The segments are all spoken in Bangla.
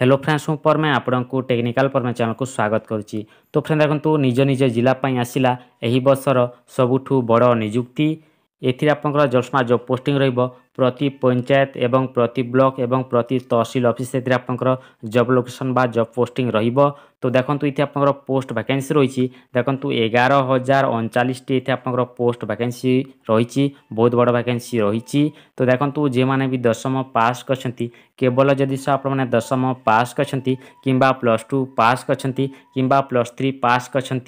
হ্যালো ফ্রেন্ডস মু পরমে আপনার টেকনিকাল পরমে চ্যানেলকে স্বাগত করছি তো ফ্রেন্ড দেখুন নিজ নিজ জেলা আসিলা এই বর্ষর সবুঠু বড় নিযুক্তি এতে আপনার জলস্মা জব পোস্টিং রহব প্রতি পঞ্চায়েত এবং প্রতি ব্লক এবং প্রতি তহসিল অফিস এতে আপনার জব লোকেসন বা জব পোস্টিং রহব তো দেখুন এতে আপনার পোস্ট ভ্যাকেন্সি রয়েছে দেখুন এগার হাজার অনচাশটি এতে আপনার পোস্ট ভ্যাকেন্সি রয়েছে বহুত বড় ভ্যাকেন্সি রয়েছে তো দেখুন যে বি দশম পাস করছেন কেবল যদি আপনার দশম পাস করছেন কিংবা প্লস টু পাস করছেন কিংবা প্লস থ্রি পাস করছেন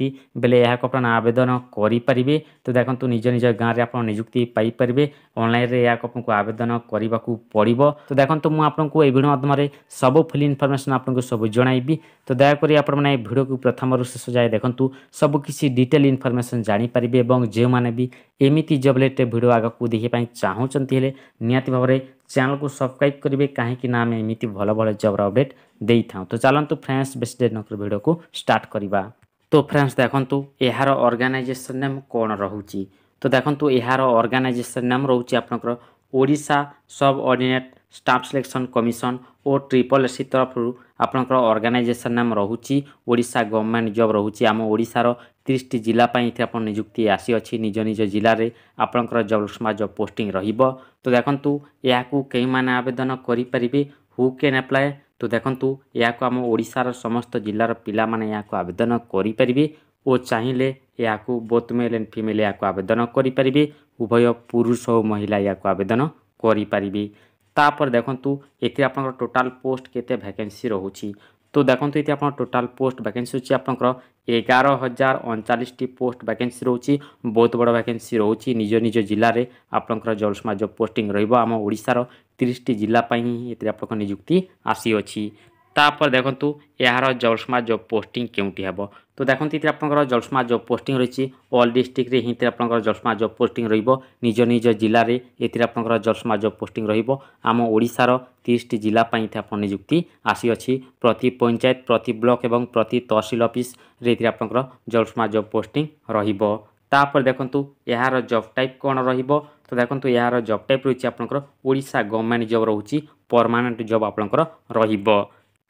বেলে এখন আপনার আবেদন করে পারে তো দেখুন নিজ নিজ গাঁরে আপনার নিযুক্তি পাইপারে অনলাইন আপনার ଆବେଦନ କରିବାକୁ ପଡ଼ିବ ତ ଦେଖନ୍ତୁ ମୁଁ ଆପଣଙ୍କୁ ଏହି ଭିଡ଼ିଓ ମାଧ୍ୟମରେ ସବୁ ଫୁଲ୍ ଇନଫର୍ମେସନ୍ ଆପଣଙ୍କୁ ସବୁ ଜଣାଇବି ତ ଦୟାକରି ଆପଣମାନେ ଏହି ଭିଡ଼ିଓକୁ ପ୍ରଥମରୁ ଶେଷ ଯାଏ ଦେଖନ୍ତୁ ସବୁ କିଛି ଡିଟେଲ୍ ଇନଫର୍ମେସନ୍ ଜାଣିପାରିବେ ଏବଂ ଯେଉଁମାନେ ବି ଏମିତି ଜବ୍ ରିଲେଟେଡ଼୍ ଭିଡ଼ିଓ ଆଗକୁ ଦେଖିବା ପାଇଁ ଚାହୁଁଛନ୍ତି ହେଲେ ନିହାତି ଭାବରେ ଚ୍ୟାନେଲକୁ ସବସ୍କ୍ରାଇବ୍ କରିବେ କାହିଁକିନା ଆମେ ଏମିତି ଭଲ ଭଲ ଜବ୍ର ଅପଡ଼େଟ୍ ଦେଇଥାଉ ତ ଚାଲନ୍ତୁ ଫ୍ରେଣ୍ଡସ୍ ବେଶୀ ଡେଟ୍ ନକରି ଭିଡ଼ିଓକୁ ଷ୍ଟାର୍ଟ କରିବା ତ ଫ୍ରେଣ୍ଡସ୍ ଦେଖନ୍ତୁ ଏହାର ଅର୍ଗାନାଇଜେସନ୍ ନେମ୍ କ'ଣ ରହୁଛି ତ ଦେଖନ୍ତୁ ଏହାର ଅର୍ଗାନାଇଜେସନ୍ ନେମ୍ ରହୁଛି ଆପଣଙ୍କର Odisha subordinate staff selection commission O triple S C ତରଫରୁ ଆପଣଙ୍କର ଅର୍ଗାନାଇଜେସନ୍ ନାମ ରହୁଛି ଓଡ଼ିଶା ଗଭର୍ଣ୍ଣମେଣ୍ଟ ଜବ୍ ରହୁଛି ଆମ ଓଡ଼ିଶାର ତିରିଶଟି ଜିଲ୍ଲା ପାଇଁ ଏଥିରେ ଆପଣ ନିଯୁକ୍ତି ଆସିଅଛି ନିଜ ନିଜ ଜିଲ୍ଲାରେ ଆପଣଙ୍କର ଜବ୍ ସ୍ମାର୍ଟ ଜବ୍ ପୋଷ୍ଟିଂ ରହିବ ତ ଦେଖନ୍ତୁ ଏହାକୁ କେଉଁମାନେ ଆବେଦନ କରିପାରିବେ ହୁ କେନ୍ ଆପ୍ଲାଏ ତ ଦେଖନ୍ତୁ ଏହାକୁ ଆମ ଓଡ଼ିଶାର ସମସ୍ତ ଜିଲ୍ଲାର ପିଲାମାନେ ଏହାକୁ ଆବେଦନ କରିପାରିବେ ଓ ଚାହିଁଲେ ଏହାକୁ ବୋଥ୍ ମେଲ୍ ଆଣ୍ଡ ଫିମେଲ୍ ଏହାକୁ ଆବେଦନ କରିପାରିବେ ଉଭୟ ପୁରୁଷ ଓ ମହିଳା ଏହାକୁ ଆବେଦନ କରିପାରିବେ ତାପରେ ଦେଖନ୍ତୁ ଏଥିରେ ଆପଣଙ୍କର ଟୋଟାଲ୍ ପୋଷ୍ଟ କେତେ ଭ୍ୟାକେନ୍ସି ରହୁଛି তো দেখুন এটি আপনার টোটাল পোস্ট ভ্যাকেন্সি হচ্ছে আপনার এগার হাজার অনচাশটি পোস্ট ভ্যাকেন্সি রয়েছে বহুত বড় ভ্যাকেন্সি রয়েছে নিজ নিজ জেলার আপনার জলসমাজ পোস্টিং রহব আমার ওড়শার তিরিশটি জেলাপাই এতে আপনার নিযুক্তি আসিଅছি তাপরে দেখুন এর জলসমাজ পোস্টিং কেউটি হব তো দেখুন এতে আপনার জলসমাজ জব পোস্টিং রয়েছে অল ডিস্ট্রিক্টরে হিতে আপনার জলসমাজ জব পোস্টিং রহব নিজ নিজ জেলার এতে আপনার জলসমাজ জব পোস্টিং রহব আম ওড়শার তিরিশটি জেলা আপনার নিযুক্তি আসিছি প্রতি পঞ্চায়েত প্রতি ব্লক এবং প্রতি তহসিল অফিসরে এতে আপনার জলসমাজ জব পোস্টিং রহব তাপরে দেখুন এর জব টাইপ কোণ রহব তো দেখুন এর জব টাইপ রয়েছে আপনার ওড়শা গভর্নমেন্ট জব রয়েছে পরমানেন্ট জব আপনার রহব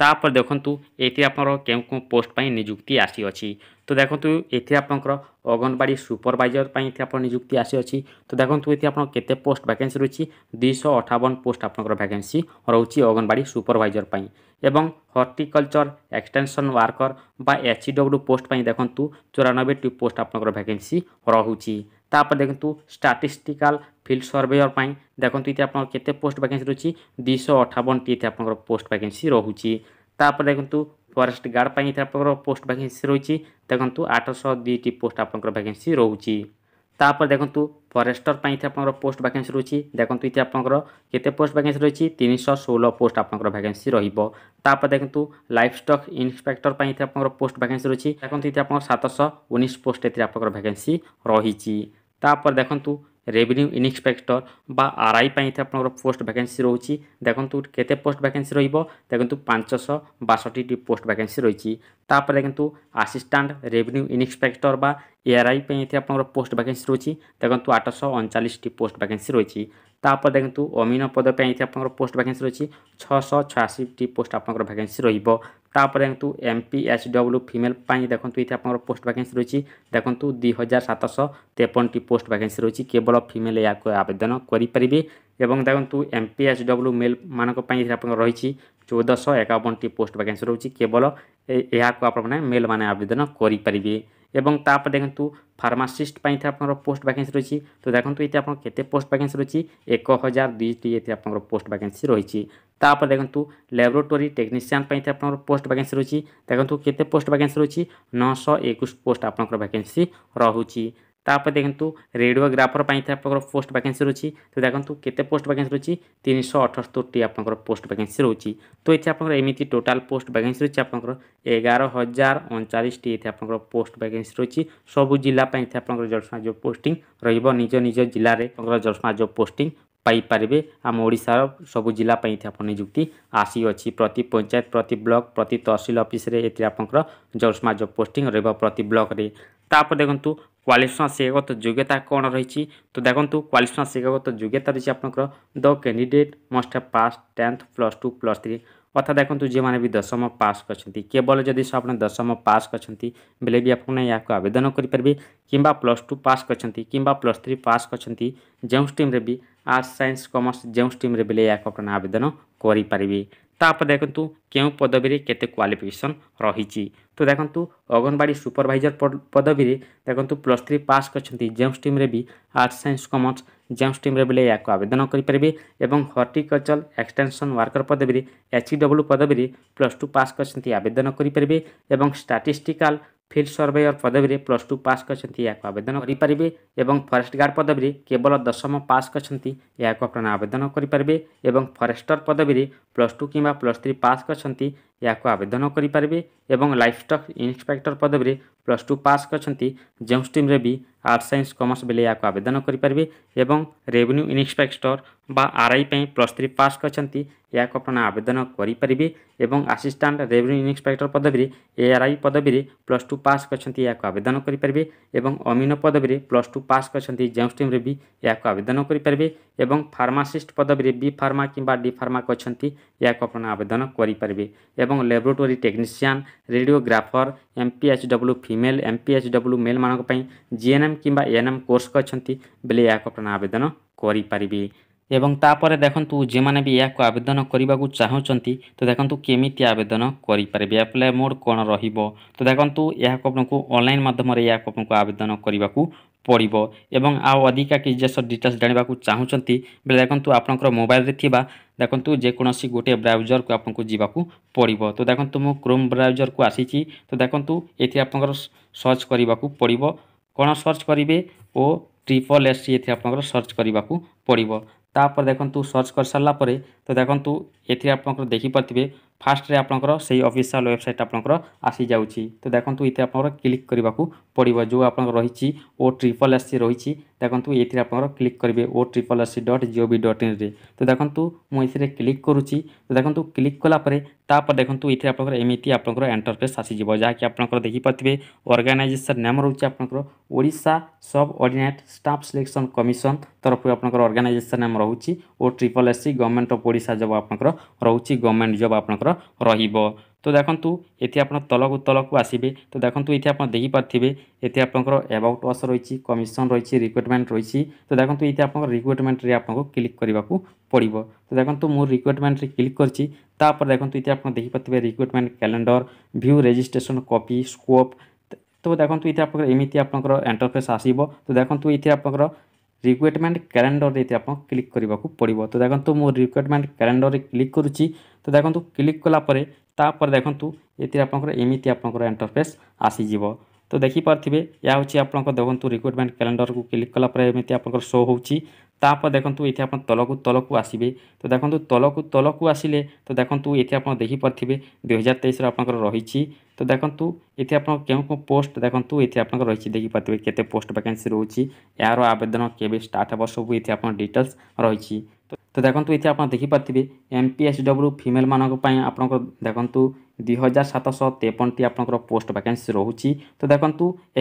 ତାପରେ ଦେଖନ୍ତୁ ଏଥିରେ ଆପଣଙ୍କର କେଉଁ କେଉଁ ପୋଷ୍ଟ ପାଇଁ ନିଯୁକ୍ତି ଆସିଅଛି ତ ଦେଖନ୍ତୁ ଏଥିରେ ଆପଣଙ୍କର ଅଙ୍ଗନବାଡ଼ି ସୁପରଭାଇଜର ପାଇଁ ଏଥିରେ ଆପଣ ନିଯୁକ୍ତି ଆସିଅଛି ତ ଦେଖନ୍ତୁ ଏଥିରେ ଆପଣ କେତେ ପୋଷ୍ଟ ଭ୍ୟାକେନ୍ସି ରହିଛି ଦୁଇଶହ ଅଠାବନ ପୋଷ୍ଟ ଆପଣଙ୍କର ଭ୍ୟାକେନ୍ସି ରହୁଛି ଅଙ୍ଗନବାଡ଼ି ସୁପରଭାଇଜର ପାଇଁ ଏବଂ ହର୍ଟିକଲଚର ଏକ୍ସଟେନସନ୍ ୱାର୍କର ବା ଏଚ୍ ଡବ୍ଲ୍ୟୁ ପୋଷ୍ଟ ପାଇଁ ଦେଖନ୍ତୁ ଚଉରାନବେଟି ପୋଷ୍ଟ ଆପଣଙ୍କର ଭ୍ୟାକେନ୍ସି ରହୁଛି তাপরে দেখন্তু স্টাটিস্টিকাল ফিল্ড সর্ভেয়র পাই দেখন্তু এতে আপনার কেতে পোস্ট ভ্যাকেন্সি রয়েছে দুইশহ অঠাবনটি এতে আপনার পোস্ট ভ্যাকেন্সি রয়েছে তাপরে দেখন্তু ফরেস্ট গার্ড পাই এতে আপনার পোস্ট ভ্যাকেন্সি রয়েছে দেখন্তু আটশহ দুইটি পোস্ট আপনার ভ্যাকেন্সি রয়েছে তাপরে দেখন্তু ফরেস্টর পাই এতে আপনার পোস্ট ভ্যাকেন্সি রয়েছে দেখন্তু এতে আপনার কেতে পোস্ট ভ্যাকেন্সি রয়েছে তিনশহ ষোল পোস্ট আপনার ভ্যাকেন্সি রহব তাপরে দেখন্তু লাইফ স্টক ইন্সপেক্টর পাই এতে আপনার পোস্ট ভ্যাকেন্সি রয়েছে দেখন্তু এতে আপনার সাতশহ উনিশ পোস্ট এতে আপনার ভ্যাকেন্সি রয়েছে তাপরে দেখন্তু রেভিনিউ ইনস্পেক্টর বা আরআই পাই আপনার পোস্ট ভ্যাকেন্সি রয়েছে দেখুন কেতে পোস্ট ভ্যাকেন্সি রহব দেখুন পাঁচশ বাষট্টি পোস্ট ভ্যাকেন্সি রয়েছে তাপরে দেখুন আসিষ্টাট রেভিনিউ ইনস্পেক্টর বা এআরআই পাই আপনার পোস্ট ভ্যাকেন্সি রয়েছে দেখুন আটশ অনচাশটি পোস্ট ভ্যাকেন্সি রয়েছে তাপরে দেখুন অমিন পদ এটি আপনার পোস্ট ভ্যাকেন্সি রয়েছে ছশো ছয়াশিটি পোস্ট আপনার ভ্যাকেন্সি রহব তাপরে দেখুন এমপি এচ ডব্লু ফিমেল দেখুন এটি আপনার পোস্ট ভ্যাকেন্সি রয়েছে দেখুন দুই হাজার সাতশো তেপনটি পোস্ট ভ্যাকেন্সি রয়েছে কেবল ফিমেল এখন আবেদন করে পারে এবং দেখুন এমপি এচ ডব্লু মেল মানুষ আপনার রয়েছে চৌদশহ একাবনটি পোস্ট ভ্যাকেন্সি রয়েছে কেবল এখন আপনার মেল মানে আবেদন করে পারে এবং তারপর দেখুন ফার্মাসিষ্ট পাই আপনার পোস্ট ভ্যাকেন্সি রয়েছে তো দেখুন এতে আপনার কেতে পোস্ট ভ্যাকেন্সি রয়েছে এক হাজার দুইটি এতে আপনার পোস্ট ভ্যাকেন্সি রয়েছে তারপর দেখুন ল্যাবরেটরি টেকনিশিয়ান পাই আপনার পোস্ট ভ্যাকেন্সি রয়েছে দেখুন কেতে পোস্ট ভ্যাকেন্সি রয়েছে নশহ একুশ পোস্ট আপনার ভ্যাকেন্সি রয়েছে তাপরে দেখন্তু রেডিওগ্রাফর পাই আপনার পোস্ট ভ্যাকেন্সি রয়েছে তো দেখুন কেতে পোস্ট ভ্যাকেন্সি রয়েছে তিনশো অঠস্তরটি আপনার পোস্ট ভ্যাকেন্সি রয়েছে তো এতে আপনার এমিতি টোটাল পোস্ট ভ্যাকেন্সি রয়েছে আপনার এগার হাজার অনচাশটি এতে আপনার পোস্ট ভ্যাকেন্সি রয়েছে সবু জেলা পাই আপনার জলসমাজ পোস্টিং রহব নিজ নিজ জেলার আপনার জলসমাজ পোস্টিং ପାଇପାରିବେ ଆମ ଓଡ଼ିଶାର ସବୁ ଜିଲ୍ଲା ପାଇଁ ଆପଣ ନିଯୁକ୍ତି ଆସିଅଛି ପ୍ରତି ପଞ୍ଚାୟତ ପ୍ରତି ବ୍ଲକ୍ ପ୍ରତି ତହସିଲ ଅଫିସରେ ଏଥିରେ ଆପଣଙ୍କର ଜବସମା ଜବ୍ ପୋଷ୍ଟିଂ ରହିବ ପ୍ରତି ବ୍ଲକ୍ରେ ତାପରେ ଦେଖନ୍ତୁ କ୍ୱାଲିଫିକେସନ୍ ଶିକ୍ଷାଗତ ଯୋଗ୍ୟତା କ'ଣ ରହିଛି ତ ଦେଖନ୍ତୁ କ୍ୱାଲିଫିକେସନ୍ ଶିକ୍ଷାଗତ ଯୋଗ୍ୟତା ରହିଛି ଆପଣଙ୍କର the candidate must pass tenth plus two plus three অর্থাৎ দেখুন যে দশম পাস করছেন কেবল যদি আপনার দশম পাস করছেন বেলে বি আপনার ইয়াকে আবেদন করে কিংবা প্লস টু পাস করছেন কিংবা প্লস থ্রি পাস করছেন যে স্ট্রিম্রে বি আর্টস সাইন্স কমর্স যে স্ট্রিম্রে বেলে ইয়াকে আপনার আবেদন করে পারে ତାପରେ ଦେଖନ୍ତୁ କେଉଁ ପଦବୀରେ କେତେ କ୍ୱାଲିଫିକେସନ୍ ରହିଛି ତ ଦେଖନ୍ତୁ ଅଙ୍ଗନବାଡ଼ି ସୁପରଭାଇଜର ପଦବୀରେ ଦେଖନ୍ତୁ ପ୍ଲସ୍ ଥ୍ରୀ ପାସ୍ କରିଛନ୍ତି ଯେଉଁ ଷ୍ଟ୍ରିମ୍ରେ ବି ଆର୍ଟ୍ସ ସାଇନ୍ସ କମର୍ସ ଯେଉଁ ଷ୍ଟ୍ରିମ୍ରେ ବେଲେ ଏହାକୁ ଆବେଦନ କରିପାରିବେ ଏବଂ ହର୍ଟିକଲଚର୍ ଏକ୍ସଟେନସନ୍ ୱାର୍କର ପଦବୀରେ ଏଚ୍ ଡବ୍ଲୁ ପଦବୀରେ ପ୍ଲସ୍ ଟୁ ପାସ୍ କରିଛନ୍ତି ଆବେଦନ କରିପାରିବେ ଏବଂ ଷ୍ଟାଟିଷ୍ଟିକାଲ୍ ଫିଲ୍ଡ ସର୍ଭେୟର ପଦବୀରେ ପ୍ଲସ୍ ଟୁ ପାସ୍ କରିଛନ୍ତି ଏହାକୁ ଆବେଦନ କରିପାରିବେ ଏବଂ ଫରେଷ୍ଟ ଗାର୍ଡ଼ ପଦବୀରେ କେବଳ ଦଶମ ପାସ୍ କରିଛନ୍ତି ଏହାକୁ ଆପଣ ଆବେଦନ କରିପାରିବେ ଏବଂ ଫରେଷ୍ଟର ପଦବୀରେ ପ୍ଲସ୍ ଟୁ କିମ୍ବା ପ୍ଲସ୍ ଥ୍ରୀ ପାସ୍ କରିଛନ୍ତି ଏହାକୁ ଆବେଦନ କରିପାରିବେ ଏବଂ ଲାଇଫଷ୍ଟକ୍ ଇନ୍ସପେକ୍ଟର ପଦବୀରେ ପ୍ଲସ୍ ଟୁ ପାସ୍ କରିଛନ୍ତି ଯେଉଁ ଷ୍ଟ୍ରିମ୍ରେ ବି ଆର୍ଟ୍ସ ସାଇନ୍ସ କମର୍ସ ବେଲେ ଏହାକୁ ଆବେଦନ କରିପାରିବେ ଏବଂ ରେଭିନ୍ୟୁ ଇନ୍ସପେକ୍ଟର ବା ଆର୍ଆଇ ପାଇଁ ପ୍ଲସ୍ ଥ୍ରୀ ପାସ୍ କରିଛନ୍ତି ଏହାକୁ ଆପଣ ଆବେଦନ କରିପାରିବେ ଏବଂ ଆସିଷ୍ଟାଣ୍ଟ ରେଭିନ୍ୟୁ ଇନ୍ସପେକ୍ଟର ପଦବୀରେ ଏଆର୍ଆଇ ପଦବୀରେ ପ୍ଲସ୍ ଟୁ ପାସ୍ କରିଛନ୍ତି ଏହାକୁ ଆବେଦନ କରିପାରିବେ ଏବଂ ଅମିନ ପଦବୀରେ ପ୍ଲସ୍ ଟୁ ପାସ୍ କରିଛନ୍ତି ଯେଉଁ ଷ୍ଟ୍ରିମ୍ରେ ବି ଏହାକୁ ଆବେଦନ କରିପାରିବେ ଏବଂ ଫାର୍ମାସିଷ୍ଟ ପଦବୀରେ ବି ଫାର୍ମା କିମ୍ବା ଡି ଫାର୍ମା କରିଛନ୍ତି ଏହାକୁ ଆପଣ ଆବେଦନ କରିପାରିବେ ଏବଂ laboratory technician radiographer M P H W female M P H W ମେଲ୍ମାନଙ୍କ ପାଇଁ ଜି ଏନ୍ ଏମ୍ କିମ୍ବା ଏ ଏନ୍ ଏମ୍ କୋର୍ସ କରିଛନ୍ତି ବେଲେ ଏହାକୁ ଆପଣ ଆବେଦନ କରିପାରିବେ এবং ତାପରେ ଦେଖନ୍ତୁ ଯେମାନେ ବି ଏହାକୁ ଆବେଦନ କରିବାକୁ ଚାହୁଁଛନ୍ତି ତ ଦେଖନ୍ତୁ କେମିତି ଆବେଦନ କରିପାରିବେ ଆପ୍ଲାଏ ମୋଡ଼ କ'ଣ ରହିବ ତ ଦେଖନ୍ତୁ ଏହାକୁ ଆପଣଙ୍କୁ ଅନଲାଇନ୍ ମାଧ୍ୟମରେ ଏହାକୁ ଆପଣଙ୍କୁ ଆବେଦନ କରିବାକୁ ପଡ଼ିବ ଏବଂ ଆଉ ଅଧିକା କିଛି ଜିନିଷ ଡିଟେଲ୍ସ ଜାଣିବାକୁ ଚାହୁଁଛନ୍ତି ବେଲେ ଦେଖନ୍ତୁ ଆପଣଙ୍କର ମୋବାଇଲରେ ଥିବା ଦେଖନ୍ତୁ ଯେକୌଣସି ଗୋଟିଏ ବ୍ରାଉଜରକୁ ଆପଣଙ୍କୁ ଯିବାକୁ ପଡ଼ିବ ତ ଦେଖନ୍ତୁ ମୁଁ କ୍ରୋମ୍ ବ୍ରାଉଜରକୁ ଆସିଛି ତ ଦେଖନ୍ତୁ ଏଥିରେ ଆପଣଙ୍କର ସର୍ଚ୍ଚ କରିବାକୁ ପଡ଼ିବ କ'ଣ ସର୍ଚ୍ଚ କରିବେ ଓ ট্রিপল এস সি এতে আপনার সর্চ করা পড়ব ତାପରେ ଦେଖନ୍ତୁ ସର୍ଚ୍ଚ କରିସାରିଲା ପରେ ତ ଦେଖନ୍ତୁ ଏଥିରେ ଆପଣଙ୍କର ଦେଖିପାରୁଥିବେ ফার্স্টরে আপনার সেই অফিসিয়াল ওয়েবসাইট আপনার আসিযাচ্ছি তো দেখুন এতে আপনার ক্লিক করা পড়ব যে আপনার রয়েছে ও ট্রিপল এসসি রয়েছে দেখুন এতে আপনার ক্লিক করবে O triple SC dot GOV dot ইন্রে তো দেখুন মুখে ক্লিক করুচি তো দেখুন ক্লিক কলাপরে তাপরে দেখুন এতে আপনার এমিটি আপনার এন্টরফেস আসিযোগ যা কি আপনার দেখিপারে অর্গানাইজেসন নেম রয়েছে আপনার ওড়শা সব অর্ডিনেট স্টাফ সিলেকশন কমিশন তরফ আপনার অর্গানাইজেসন নেম রয়েছে O triple SC government of Odisha job আপনার রয়েছে গভর্নমেন্ট জব আপনার ଆପଣଙ୍କର ରହିବ তো দেখন্তু এটি আপনার তলকু তলকু আসবে তো দেখন্তু এটি আপনার দেখিপারে এটি আপনার এবাউট অস রয়েছে কমিশন রয়েছে রিক্রুটমেন্ট রয়েছে তো দেখন্তু এটি আপনার রিক্রুটমেন্টরে আপনার ক্লিক করা পড়ব তো দেখন্তু মু রিক্রুটমেন্টরে ক্লিক করছি তাপরে দেখন্তু এটি আপনার দেখিপারে recruitment calendar view registration copy scope তো দেখন্তু এটি আপনার এমিতি আপনার এন্টরফেস আসব তো দেখন্তু এটি আপনার ରିକ୍ରୁଟମେଣ୍ଟ କ୍ୟାଲେଣ୍ଡରରେ ଏଥିରେ ଆପଣ କ୍ଲିକ୍ କରିବାକୁ ପଡ଼ିବ ତ ଦେଖନ୍ତୁ ମୁଁ ରିକ୍ରୁଟମେଣ୍ଟ କ୍ୟାଲେଣ୍ଡରରେ କ୍ଲିକ୍ କରୁଛି ତ ଦେଖନ୍ତୁ କ୍ଲିକ୍ କଲା ପରେ ତାପରେ ଦେଖନ୍ତୁ ଏଥିରେ ଆପଣଙ୍କର ଏମିତି ଆପଣଙ୍କର ଏଣ୍ଟରଫେସ୍ ଆସିଯିବ ତ ଦେଖିପାରୁଥିବେ ଏହା ହେଉଛି ଆପଣଙ୍କ ଦେଖନ୍ତୁ ରିକ୍ରୁଟମେଣ୍ଟ କ୍ୟାଲେଣ୍ଡରକୁ କ୍ଲିକ୍ କଲା ପରେ ଏମିତି ଆପଣଙ୍କର ଶୋ ହେଉଛି তাপরে দেখুন এটি আপনার তলক তলকু আসবে তো দেখুন তলকু তলকু আসলে তো দেখুন এটি আপনার দেখিপারিবে দুই হাজার তেইশ আপনার রয়েছে তো দেখুন এটি আপনার কেউ কেউ পোস্ট দেখুন এটি আপনার রয়েছে দেখিপারিবে কেতে পোস্ট ভ্যাকেন্সি রয়েছে এর আবেদন কেবে স্টার্ট হব সব এটি আপনার ডিটেলস রয়েছে তো দেখুন এটি আপনার দেখিপারিবে এমপিএসডব্লু ফিমেল মানুষ আপনার দেখুন দুই হাজার ହଜାର তেপনটি আপনার পোস্ট ভ্যাকেন্সি রয়েছে তো দেখুন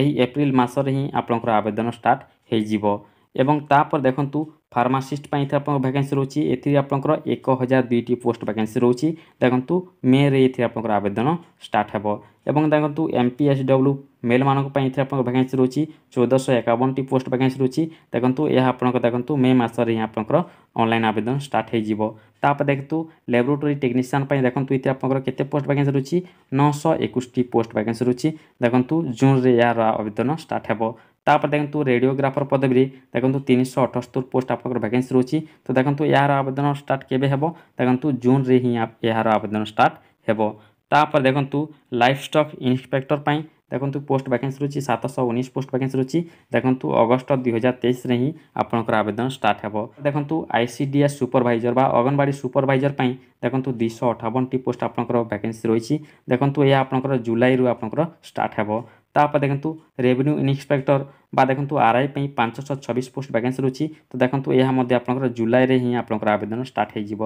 এই এপ্রিল ଏପ୍ରିଲ হি আপনার আবেদন স্টার্ট হয়ে যাব এবং তাপরে দেখন্তু ফার্মাসিস্ট পাই আপনার ভ্যাকেন্সি রয়েছে এতে আপনার এক হাজার দুইটি পোস্ট ভ্যাকেন্সি রয়েছে দেখুন মে রে এতে আপনার আবেদন স্টার্ট হব এবং দেখুন এমপি এস ডব্লু মেল মানুষ আপনার ভ্যাকেন্সি রয়েছে চৌদশ একাবনটি পোস্ট ভ্যাকেন্সি রয়েছে দেখুন এ আপনার দেখুন মে মাসে হি আপনার অনলাইন আবেদন স্টার্ট হয়ে তাপরে দেখতু ল্যাবরেটোরি টেকনিসিয়ান দেখুন এতে আপনার কেতে পোস্ট ভ্যাকেন্সি রয়েছে নশ একুশটি পোস্ট ভ্যাকেন্সি রয়েছে দেখুন জুন্রে এর আবেদন স্টার্ট হব তাপরে দেখুন রেডিওগ্রাফর পদবীরে দেখুন তিনশো অঠস্তর পোস্ট আপনার ভ্যাকেন্সি রয়েছে তো দেখুন এর আবেদন স্টার্ট কেবে হব দেখুন জুন্রে হি এর আবেদন স্টার্ট হব তাপরে দেখুন লাইফ স্টক ইন্সপেক্টর পাই দেখুন পোস্ট ভ্যাকেন্সি রয়েছে সাতশহ উনিশ পোস্ট ভ্যাকেন্সি রয়েছে দেখুন অগস্ট দুই হাজার তেইশে হি আপনার আবেদন স্টার্ট হব দেখুন আইসিডিএস সুপরভাইজর বা অঙ্গনবাড়ি সুপরভাইজর পাই দেখুন দুইশ অঠাবনটি পোস্ট আপনার ভ্যাকেন্সি রয়েছে দেখুন এ আপনার জুলাইরু আপনার স্টার্ট হব ତାପରେ ଦେଖନ୍ତୁ ରେଭିନ୍ୟୁ ଇନ୍ସପେକ୍ଟର ବା ଦେଖନ୍ତୁ ଆର୍ଆଇ ପାଇଁ ପାଞ୍ଚଶହ ଛବିଶ ପୋଷ୍ଟ ଭ୍ୟାକେନ୍ସି ରହୁଛି ତ ଦେଖନ୍ତୁ ଏହା ମଧ୍ୟ ଆପଣଙ୍କର ଜୁଲାଇରେ ହିଁ ଆପଣଙ୍କର ଆବେଦନ ଷ୍ଟାର୍ଟ ହୋଇଯିବ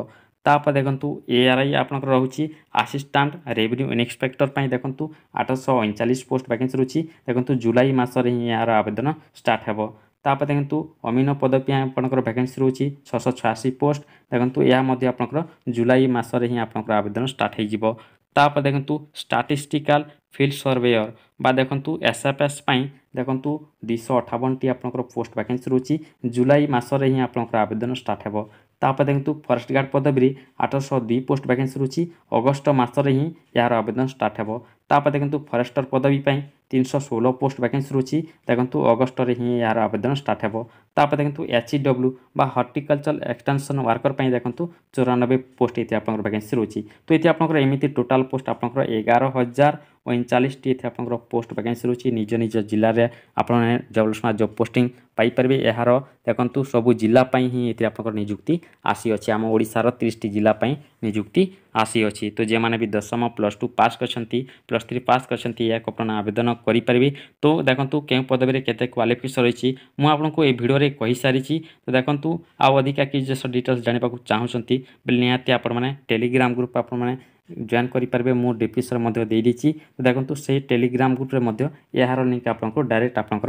ତାପରେ ଦେଖନ୍ତୁ ଏଆର୍ଆଇ ଆପଣଙ୍କର ରହୁଛି ଆସିଷ୍ଟାଣ୍ଟ ରେଭିନ୍ୟୁ ଇନ୍ସପେକ୍ଟର ପାଇଁ ଦେଖନ୍ତୁ ଆଠଶହ ଅଣଚାଳିଶ ପୋଷ୍ଟ ଭ୍ୟାକେନ୍ସି ରହୁଛି ଦେଖନ୍ତୁ ଜୁଲାଇ ମାସରେ ହିଁ ଏହାର ଆବେଦନ ଷ୍ଟାର୍ଟ ହେବ ତାପରେ ଦେଖନ୍ତୁ ଅମିନ ପଦ ପାଇଁ ଆପଣଙ୍କର ଭ୍ୟାକେନ୍ସି ରହୁଛି ଛଅଶହ ଛୟାଅଶୀ ପୋଷ୍ଟ ଦେଖନ୍ତୁ ଏହା ମଧ୍ୟ ଆପଣଙ୍କର ଜୁଲାଇ ମାସରେ ହିଁ ଆପଣଙ୍କର ଆବେଦନ ଷ୍ଟାର୍ଟ ହୋଇଯିବ ତାପରେ ଦେଖନ୍ତୁ ଷ୍ଟାଟିଷ୍ଟିକାଲ ଫିଲ୍ଡ ସର୍ଭେୟର ବା ଦେଖନ୍ତୁ ଏସ୍ଆର୍ଏସ୍ ପାଇଁ ଦେଖନ୍ତୁ ଦୁଇଶହ ଅଠାବନଟି ଆପଣଙ୍କର ପୋଷ୍ଟ ଭ୍ୟାକେନ୍ସି ରହୁଛି ଜୁଲାଇ ମାସରେ ହିଁ ଆପଣଙ୍କର ଆବେଦନ ଷ୍ଟାର୍ଟ ହେବ ତାପରେ ଦେଖନ୍ତୁ ଫରେଷ୍ଟ ଗାର୍ଡ଼ ପଦବୀରେ ଆଠଶହ ଦୁଇ ପୋଷ୍ଟ ଭ୍ୟାକେନ୍ସି ରହୁଛି ଅଗଷ୍ଟ ମାସରେ ହିଁ ଏହାର ଆବେଦନ ଷ୍ଟାର୍ଟ ହେବ ତାପରେ ଦେଖନ୍ତୁ ଫରେଷ୍ଟର ପଦବୀ ପାଇଁ ତିନିଶହ ଷୋହଳ ପୋଷ୍ଟ ଭ୍ୟାକେନ୍ସି ରହୁଛି ଦେଖନ୍ତୁ ଅଗଷ୍ଟରେ ହିଁ ଏହାର ଆବେଦନ ଷ୍ଟାର୍ଟ ହେବ ତାପରେ ଦେଖନ୍ତୁ ଏଚ୍ ଡବ୍ଲ୍ୟୁ ବା ହର୍ଟିକଲଚର ଏକ୍ସଟେନସନ୍ ୱାର୍କର ପାଇଁ ଦେଖନ୍ତୁ ଚଉରାନବେ ପୋଷ୍ଟ ଏଠି ଆପଣଙ୍କର ଭ୍ୟାକେନ୍ସି ରହୁଛି ତ ଏଠି ଆପଣଙ୍କର ଏମିତି ଟୋଟାଲ୍ ପୋଷ୍ଟ ଆପଣଙ୍କର ଏଗାର ହଜାର ଅଣଚାଳିଶଟି ଏଥିରେ ଆପଣଙ୍କର ପୋଷ୍ଟ ଭ୍ୟାକେନ୍ସି ରହୁଛି ନିଜ ନିଜ ଜିଲ୍ଲାରେ ଆପଣମାନେ ଜବଲସମା ଜବ୍ ପୋଷ୍ଟିଂ ପାଇପାରିବେ ଏହାର ଦେଖନ୍ତୁ ସବୁ ଜିଲ୍ଲା ପାଇଁ ହିଁ ଏଥିରେ ଆପଣଙ୍କର ନିଯୁକ୍ତି ଆସିଅଛି ଆମ ଓଡ଼ିଶାର ତିରିଶଟି ଜିଲ୍ଲା ପାଇଁ ନିଯୁକ୍ତି ଆସିଅଛି ତ ଯେଉଁମାନେ ବି ଦଶମ ପ୍ଲସ୍ ଟୁ ପାସ୍ କରିଛନ୍ତି ପ୍ଲସ୍ ଥ୍ରୀ ପାସ୍ କରିଛନ୍ତି ଏହାକୁ ଆପଣ ଆବେଦନ କରିପାରିବେ ତ ଦେଖନ୍ତୁ କେଉଁ ପଦବୀରେ କେତେ କ୍ୱାଲିଫିକେସନ୍ ରହିଛି ମୁଁ ଆପଣଙ୍କୁ ଏହି ଭିଡ଼ିଓରେ କହିସାରିଛି ତ ଦେଖନ୍ତୁ ଆଉ ଅଧିକା କିଛି ଜିନିଷ ଡିଟେଲ୍ସ ଜାଣିବାକୁ ଚାହୁଁଛନ୍ତି ବେଲେ ନିହାତି ଆପଣମାନେ ଟେଲିଗ୍ରାମ ଗ୍ରୁପ୍ ଆପଣମାନେ জয়েন করিপারে মু ডিসক্রিপশন দিয়েছি দেখুন সেই টেলিগ্রাম গ্রুপে এর লিঙ্ক আপনার ডাইরেক্ট আপনার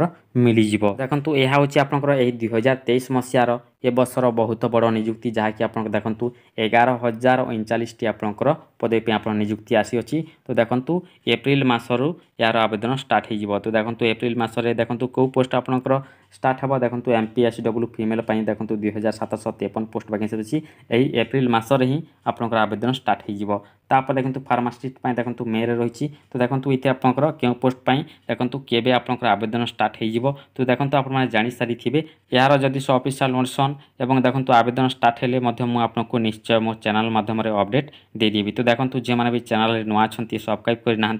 মিলিযোগ দেখুন এ হচ্ছে আপনার এই দুই হাজার তেইশ মশার এবর্ষর ବହୁତ ବଡ଼ ନିଯୁକ୍ତି ଯାହାକି ଆପଣଙ୍କ ଦେଖନ୍ତୁ ଏଗାର ହଜାର ଅଣଚାଳିଶଟି ଆପଣଙ୍କର ପଦବୀ ପାଇଁ ଆପଣ ନିଯୁକ୍ତି ଆସିଅଛି ତ ଦେଖନ୍ତୁ ଏପ୍ରିଲ ମାସରୁ ଏହାର ଆବେଦନ ଷ୍ଟାର୍ଟ ହୋଇଯିବ ତ ଦେଖନ୍ତୁ ଏପ୍ରିଲ ମାସରେ ଦେଖନ୍ତୁ କେଉଁ ପୋଷ୍ଟ ଆପଣଙ୍କର ଷ୍ଟାର୍ଟ ହେବ ଦେଖନ୍ତୁ M P S W female ପାଇଁ ଦେଖନ୍ତୁ ଦୁଇ ହଜାର ସାତଶହ ତେପନ ପୋଷ୍ଟ ଭାକେନ୍ସି ଅଛି ଏହି ଏପ୍ରିଲ ମାସରେ ହିଁ ଆପଣଙ୍କର ଆବେଦନ ଷ୍ଟାର୍ଟ ହୋଇଯିବ ତାପରେ ଦେଖନ୍ତୁ ଫାର୍ମାସିଷ୍ଟ ପାଇଁ ଦେଖନ୍ତୁ ମେରେ ରହିଛି ତ ଦେଖନ୍ତୁ ଏଇଠି ଆପଣଙ୍କର କେଉଁ ପୋଷ୍ଟ ପାଇଁ ଦେଖନ୍ତୁ କେବେ ଆପଣଙ୍କର ଆବେଦନ ଷ୍ଟାର୍ଟ ହୋଇଯିବ ତ ଦେଖନ୍ତୁ ଆପଣମାନେ ଜାଣିସାରିଥିବେ ଏହାର ଯଦି ସଅଫିସିଆଲ୍ ନୋଟିସନ୍ এবং দেখন্তু আবেদন স্টার্ট হেলে মধ্যে মু আপনাকে নিশ্চয় মো চ্যানেল মাধ্যমে অপডেট দেদেবি তো দেখন্তু যে মানে বি চ্যানেল নূয়া অনেক সবসক্রাইব করে না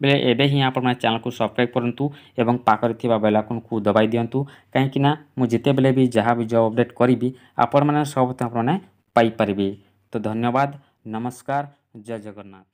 বেলে এবে হি আপন মানে চ্যানেল সবসক্রাইব করতু এবং পাখে থাকা বেল আইকন কু দবাই দিও কাইকি না মু যেতবে বি যা বি জব অপডেট করিবি আপন মানে সব আপনার পাইপারে তো ধন্যবাদ নমস্কার জয় জগন্নাথ